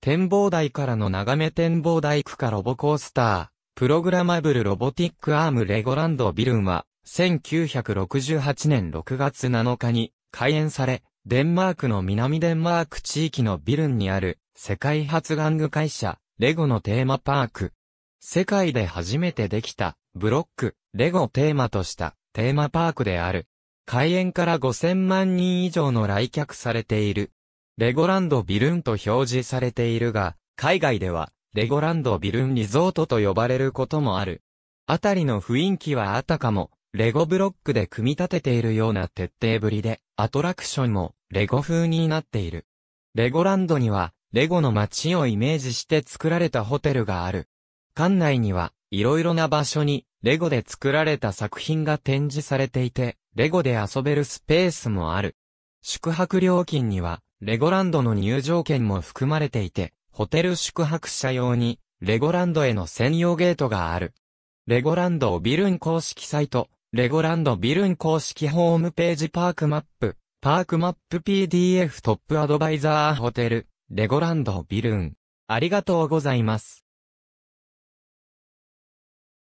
展望台からの眺め展望台区下ロボコースター、プログラマブルロボティックアームレゴランドビルンは、1968年6月7日に開園され、デンマークの南デンマーク地域のビルンにある世界発玩具会社、レゴのテーマパーク。世界で初めてできたブロック、レゴテーマとしたテーマパークである。開園から5000万人以上の来客されているレゴランドビルンと表示されているが、海外では、レゴランドビルンリゾートと呼ばれることもある。あたりの雰囲気はあたかも、レゴブロックで組み立てているような徹底ぶりで、アトラクションもレゴ風になっている。レゴランドには、レゴの街をイメージして作られたホテルがある。館内には、いろいろな場所に、レゴで作られた作品が展示されていて、レゴで遊べるスペースもある。宿泊料金には、レゴランドの入場券も含まれていて、ホテル宿泊者用に、レゴランドへの専用ゲートがある。レゴランドビルン公式サイト、レゴランドビルン公式ホームページパークマップ、パークマップ PDF トップアドバイザーホテル、レゴランドビルン。ありがとうございます。